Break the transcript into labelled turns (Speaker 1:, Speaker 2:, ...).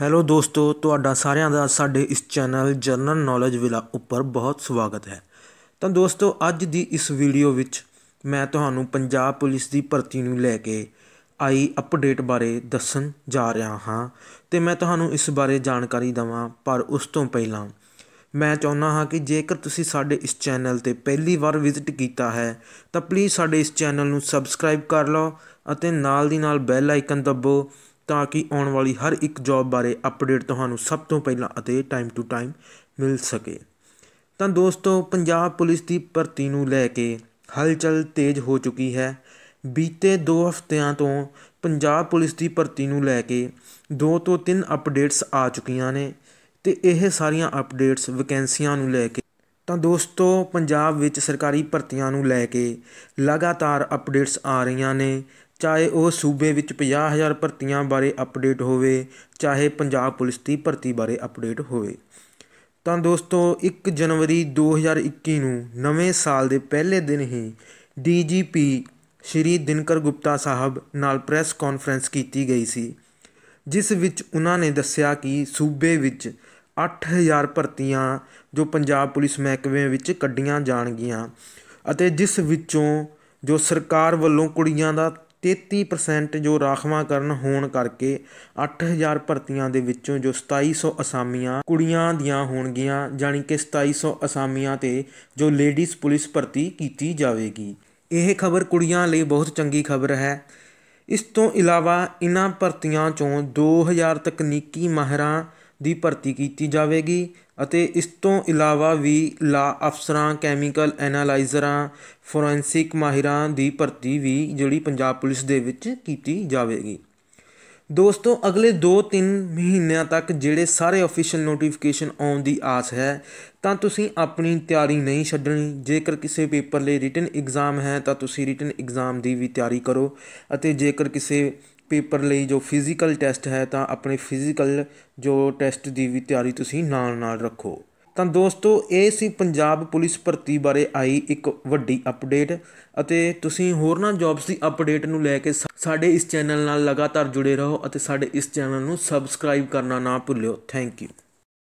Speaker 1: hello ਦੋਸਤੋ ਤੁਹਾਡਾ ਸਾਰਿਆਂ ਦਾ ਸਾਡੇ ਇਸ ਚੈਨਲ ਜਰਨਲ ਨੌਲੇਜ ਵਿਲਾ ਉੱਪਰ ਬਹੁਤ ਸਵਾਗਤ ਹੈ ਤਾਂ ਦੋਸਤੋ ਅੱਜ ਦੀ ਇਸ ਵੀਡੀਓ ਵਿੱਚ ਮੈਂ ਤੁਹਾਨੂੰ ਪੰਜਾਬ ਪੁਲਿਸ ਦੀ ਭਰਤੀ ਨੂੰ ਲੈ ਕੇ ਆਈ ਅਪਡੇਟ ਬਾਰੇ ਦੱਸਣ ਜਾ ਰਿਹਾ ਹਾਂ ਤੇ ਮੈਂ ਤੁਹਾਨੂੰ ਇਸ ਬਾਰੇ ਜਾਣਕਾਰੀ ਦਵਾਂ ਪਰ ਉਸ ਤੋਂ ਪਹਿਲਾਂ ਮੈਂ ਚਾਹੁੰਦਾ ਹਾਂ ਕਿ ਜੇਕਰ ਤੁਸੀਂ ਸਾਡੇ ਇਸ ਚੈਨਲ ਤੇ ਪਹਿਲੀ ਵਾਰ ਵਿਜ਼ਿਟ ਕੀਤਾ ਹੈ ਤਾਂ ਪਲੀਜ਼ ਸਾਡੇ ਇਸ ਚੈਨਲ ਨੂੰ ਸਬਸਕ੍ਰਾਈਬ ਕਰ ਲਓ ਅਤੇ ਨਾਲ ਦੀ ਨਾਲ ਬੈਲ ਆਈਕਨ ਦਬੋ ਤਾਂ ਕਿ ਆਉਣ ਵਾਲੀ ਹਰ ਇੱਕ ਜੌਬ ਬਾਰੇ ਅਪਡੇਟ ਤੁਹਾਨੂੰ ਸਭ ਤੋਂ ਪਹਿਲਾਂ ਅਤੇ ਟਾਈਮ ਟੂ ਟਾਈਮ ਮਿਲ ਸਕੇ ਤਾਂ ਦੋਸਤੋ ਪੰਜਾਬ ਪੁਲਿਸ ਦੀ ਭਰਤੀ ਨੂੰ ਲੈ ਕੇ ਹਲਚਲ ਤੇਜ਼ ਹੋ ਚੁੱਕੀ ਹੈ ਬੀਤੇ 2 ਹਫ਼ਤਿਆਂ ਤੋਂ ਪੰਜਾਬ ਪੁਲਿਸ ਦੀ ਭਰਤੀ ਨੂੰ ਲੈ ਕੇ 2 ਤੋਂ 3 ਅਪਡੇਟਸ ਆ ਚੁੱਕੀਆਂ ਨੇ ਤੇ ਇਹ ਸਾਰੀਆਂ ਅਪਡੇਟਸ ਵੈਕੈਂਸੀਆਂ ਨੂੰ ਲੈ ਕੇ ਤਾਂ ਦੋਸਤੋ ਪੰਜਾਬ ਵਿੱਚ ਸਰਕਾਰੀ ਭਰਤੀਆਂ ਨੂੰ ਲੈ ਕੇ ਲਗਾਤਾਰ ਅਪਡੇਟਸ ਆ ਰਹੀਆਂ ਨੇ ਚਾਹੇ ਉਹ ਸੂਬੇ ਵਿੱਚ 50000 ਭਰਤੀਆਂ ਬਾਰੇ ਅਪਡੇਟ ਹੋਵੇ ਚਾਹੇ ਪੰਜਾਬ ਪੁਲਿਸ ਦੀ ਭਰਤੀ ਬਾਰੇ ਅਪਡੇਟ ਹੋਵੇ ਤਾਂ ਦੋਸਤੋ 1 ਜਨਵਰੀ 2021 ਨੂੰ ਨਵੇਂ ਸਾਲ ਦੇ ਪਹਿਲੇ ਦਿਨ ਹੀ ਡੀਜੀਪੀ ਸ਼੍ਰੀ ਦਿਨਕਰ ਗੁਪਤਾ ਸਾਹਿਬ ਨਾਲ ਪ੍ਰੈਸ ਕਾਨਫਰੰਸ ਕੀਤੀ ਗਈ ਸੀ ਜਿਸ ਵਿੱਚ ਉਹਨਾਂ ਨੇ ਦੱਸਿਆ ਕਿ ਸੂਬੇ ਵਿੱਚ 8000 ਭਰਤੀਆਂ ਜੋ ਪੰਜਾਬ ਪੁਲਿਸ ਮਹਿਕਮੇ ਵਿੱਚ ਕੱਢੀਆਂ ਜਾਣਗੀਆਂ ਅਤੇ ਜਿਸ ਵਿੱਚੋਂ ਜੋ ਸਰਕਾਰ ਵੱਲੋਂ ਕੁੜੀਆਂ ਦਾ 33% ਜੋ ਰਾਖਵਾਂਕਰਨ ਹੋਣ ਕਰਕੇ 8000 ਭਰਤੀਆਂ ਦੇ ਵਿੱਚੋਂ ਜੋ 2700 ਅਸਾਮੀਆਂ ਕੁੜੀਆਂ ਦੀਆਂ ਹੋਣਗੀਆਂ ਜਾਨੀ ਕਿ 2700 ਅਸਾਮੀਆਂ ਤੇ ਜੋ ਲੇਡੀਜ਼ ਪੁਲਿਸ ਭਰਤੀ ਕੀਤੀ ਜਾਵੇਗੀ ਇਹ ਖਬਰ ਕੁੜੀਆਂ ਲਈ ਬਹੁਤ ਚੰਗੀ ਖਬਰ ਹੈ ਇਸ ਤੋਂ ਇਲਾਵਾ ਇਨ੍ਹਾਂ ਭਰਤੀਆਂ ਚੋਂ 2000 ਤਕਨੀਕੀ ਮਾਹਰਾਂ ਦੀ ਭਰਤੀ ਕੀਤੀ ਜਾਵੇਗੀ ਅਤੇ ਇਸ ਤੋਂ ਇਲਾਵਾ ਵੀ ਲਾ ਅਫਸਰਾਂ ਕੈਮੀਕਲ ਐਨਾਲਾਈਜ਼ਰਾਂ ਫੋਰੈਂਸਿਕ ਮਾਹਿਰਾਂ ਦੀ ਭਰਤੀ ਵੀ ਜਿਹੜੀ ਪੰਜਾਬ ਪੁਲਿਸ ਦੇ ਵਿੱਚ ਕੀਤੀ ਜਾਵੇਗੀ ਦੋਸਤੋ ਅਗਲੇ 2-3 ਮਹੀਨਿਆਂ ਤੱਕ ਜਿਹੜੇ ਸਾਰੇ ਅਫੀਸ਼ੀਅਲ ਨੋਟੀਫਿਕੇਸ਼ਨ ਆਉਣ ਦੀ ਆਸ ਹੈ ਤਾਂ ਤੁਸੀਂ ਆਪਣੀ ਤਿਆਰੀ ਨਹੀਂ ਛੱਡਣੀ ਜੇਕਰ ਕਿਸੇ ਪੇਪਰ ਲਈ ਰਿਟਨ ਐਗਜ਼ਾਮ ਹੈ ਤਾਂ ਤੁਸੀਂ ਰਿਟਨ ਐਗਜ਼ਾਮ ਦੀ ਵੀ ਤਿਆਰੀ ਕਰੋ ਅਤੇ ਜੇਕਰ ਕਿਸੇ ਪੇਪਰ ਲਈ ਜੋ ਫਿਜ਼ੀਕਲ ਟੈਸਟ ਹੈ ਤਾਂ ਆਪਣੇ ਫਿਜ਼ੀਕਲ ਜੋ ਟੈਸਟ ਦੀ ਵੀ ਤਿਆਰੀ ਤੁਸੀਂ ਨਾਲ ਨਾਲ ਰੱਖੋ ਤਾਂ ਦੋਸਤੋ ਇਹ ਸੀ ਪੰਜਾਬ ਪੁਲਿਸ ਭਰਤੀ ਬਾਰੇ ਆਈ ਇੱਕ ਵੱਡੀ ਅਪਡੇਟ ਅਤੇ ਤੁਸੀਂ ਹੋਰਨਾਂ ਜੌਬਸ ਦੀ ਅਪਡੇਟ ਨੂੰ ਲੈ ਕੇ ਸਾਡੇ ਇਸ ਚੈਨਲ ਨਾਲ ਲਗਾਤਾਰ ਜੁੜੇ ਰਹੋ ਅਤੇ ਸਾਡੇ ਇਸ ਚੈਨਲ ਨੂੰ ਸਬਸਕ੍ਰਾਈਬ ਕਰਨਾ ਨਾ ਭੁੱਲਿਓ ਥੈਂਕ ਯੂ